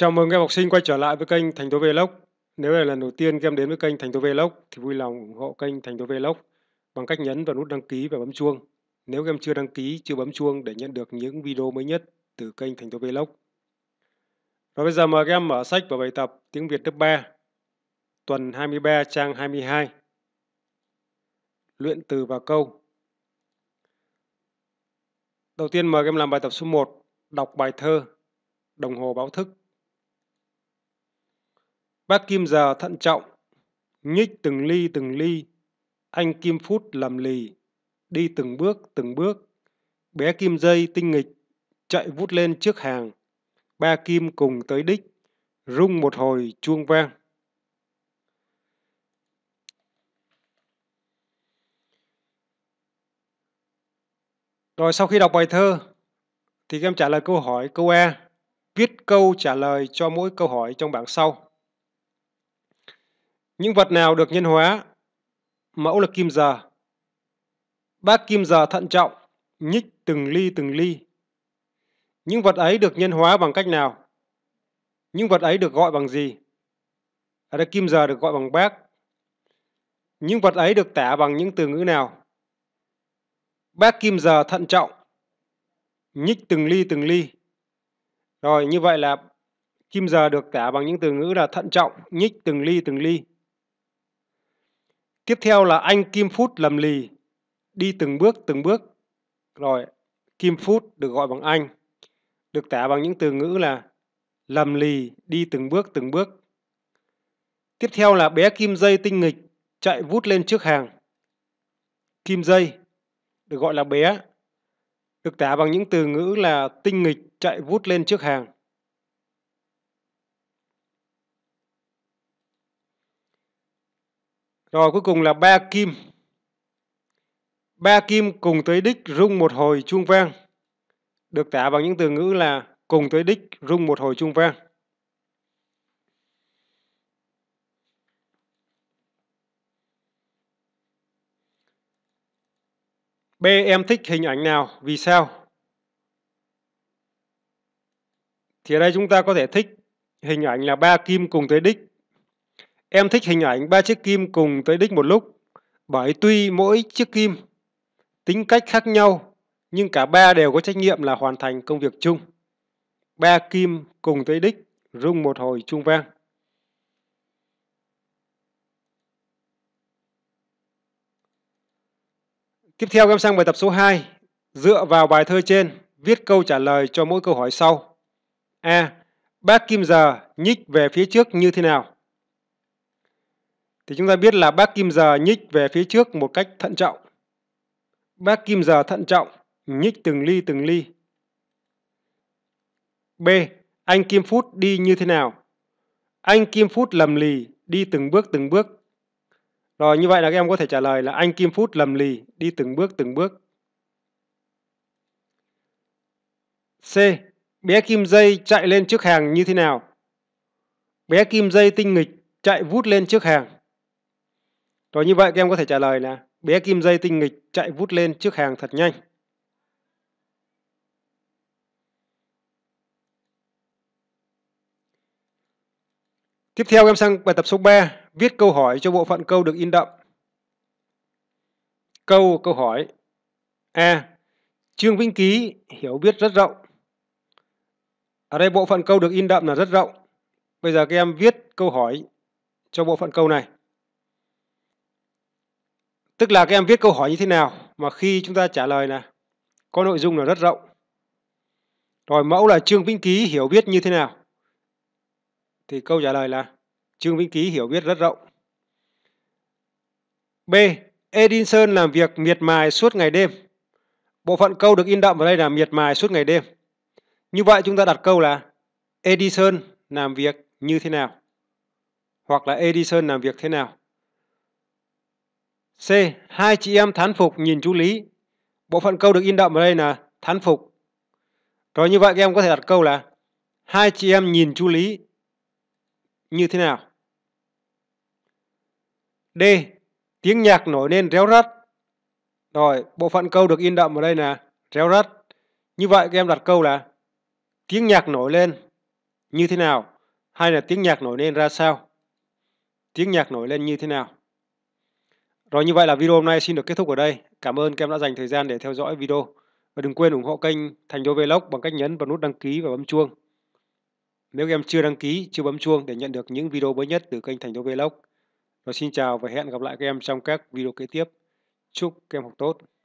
Chào mừng các học sinh quay trở lại với kênh Thành Tố Vlog. Nếu là lần đầu tiên các em đến với kênh Thành Tố Vlog thì vui lòng ủng hộ kênh Thành Tố Vlog bằng cách nhấn vào nút đăng ký và bấm chuông. Nếu các em chưa đăng ký, chưa bấm chuông để nhận được những video mới nhất từ kênh Thành Tố Vlog. Và bây giờ mời các em mở sách và bài tập tiếng Việt lớp 3, tuần 23 trang 22. Luyện từ và câu. Đầu tiên mời các em làm bài tập số 1, đọc bài thơ Đồng hồ báo thức Bác Kim già thận trọng, nhích từng ly từng ly, anh Kim Phút làm lì, đi từng bước từng bước. Bé Kim dây tinh nghịch, chạy vút lên trước hàng. Ba Kim cùng tới đích, rung một hồi chuông vang. Rồi sau khi đọc bài thơ, thì em trả lời câu hỏi câu A. Viết câu trả lời cho mỗi câu hỏi trong bảng sau. Những vật nào được nhân hóa? Mẫu là kim giờ. Bác kim giờ thận trọng, nhích từng ly từng ly. Những vật ấy được nhân hóa bằng cách nào? Những vật ấy được gọi bằng gì? Ở à, đây kim giờ được gọi bằng bác. Những vật ấy được tả bằng những từ ngữ nào? Bác kim giờ thận trọng, nhích từng ly từng ly. Rồi như vậy là kim giờ được tả bằng những từ ngữ là thận trọng, nhích từng ly từng ly. Tiếp theo là anh Kim Phút lầm lì, đi từng bước từng bước. Rồi, Kim Phút được gọi bằng anh, được tả bằng những từ ngữ là lầm lì, đi từng bước từng bước. Tiếp theo là bé Kim Dây tinh nghịch, chạy vút lên trước hàng. Kim Dây, được gọi là bé, được tả bằng những từ ngữ là tinh nghịch, chạy vút lên trước hàng. Rồi cuối cùng là ba kim. Ba kim cùng tới đích rung một hồi chuông vang. Được tả bằng những từ ngữ là cùng tới đích rung một hồi chuông vang. B. Em thích hình ảnh nào? Vì sao? Thì ở đây chúng ta có thể thích hình ảnh là ba kim cùng tới đích Em thích hình ảnh ba chiếc kim cùng tới đích một lúc, bởi tuy mỗi chiếc kim tính cách khác nhau, nhưng cả ba đều có trách nhiệm là hoàn thành công việc chung. Ba kim cùng tới đích, rung một hồi trung vang. Tiếp theo em sang bài tập số 2. Dựa vào bài thơ trên, viết câu trả lời cho mỗi câu hỏi sau. A. Bác Kim Giờ nhích về phía trước như thế nào? thì chúng ta biết là bác kim giờ nhích về phía trước một cách thận trọng. Bác kim giờ thận trọng, nhích từng ly từng ly. B. Anh Kim Phút đi như thế nào? Anh Kim Phút lầm lì, đi từng bước từng bước. Rồi như vậy là các em có thể trả lời là anh Kim Phút lầm lì, đi từng bước từng bước. C. Bé Kim Dây chạy lên trước hàng như thế nào? Bé Kim Dây tinh nghịch chạy vút lên trước hàng. Rồi như vậy các em có thể trả lời là bé kim dây tinh nghịch chạy vút lên trước hàng thật nhanh. Tiếp theo em sang bài tập số 3, viết câu hỏi cho bộ phận câu được in đậm. Câu câu hỏi A. Trương Vĩnh Ký hiểu biết rất rộng. Ở đây bộ phận câu được in đậm là rất rộng. Bây giờ các em viết câu hỏi cho bộ phận câu này. Tức là các em viết câu hỏi như thế nào mà khi chúng ta trả lời là có nội dung là rất rộng. Rồi mẫu là Trương Vĩnh Ký hiểu biết như thế nào? Thì câu trả lời là Trương Vĩnh Ký hiểu biết rất rộng. B. Edison làm việc miệt mài suốt ngày đêm. Bộ phận câu được in đậm vào đây là miệt mài suốt ngày đêm. Như vậy chúng ta đặt câu là Edison làm việc như thế nào? Hoặc là Edison làm việc thế nào? C. Hai chị em thán phục nhìn chú Lý. Bộ phận câu được in đậm ở đây là thán phục. Rồi như vậy các em có thể đặt câu là hai chị em nhìn chú Lý như thế nào? D. Tiếng nhạc nổi lên réo rắt. Rồi, bộ phận câu được in đậm ở đây là réo rắt. Như vậy các em đặt câu là tiếng nhạc nổi lên như thế nào? Hay là tiếng nhạc nổi lên ra sao? Tiếng nhạc nổi lên như thế nào? Rồi như vậy là video hôm nay xin được kết thúc ở đây. Cảm ơn các em đã dành thời gian để theo dõi video. Và đừng quên ủng hộ kênh Thành Đô Vlog bằng cách nhấn vào nút đăng ký và bấm chuông. Nếu các em chưa đăng ký, chưa bấm chuông để nhận được những video mới nhất từ kênh Thành Đô Vlog. Rồi xin chào và hẹn gặp lại các em trong các video kế tiếp. Chúc các em học tốt.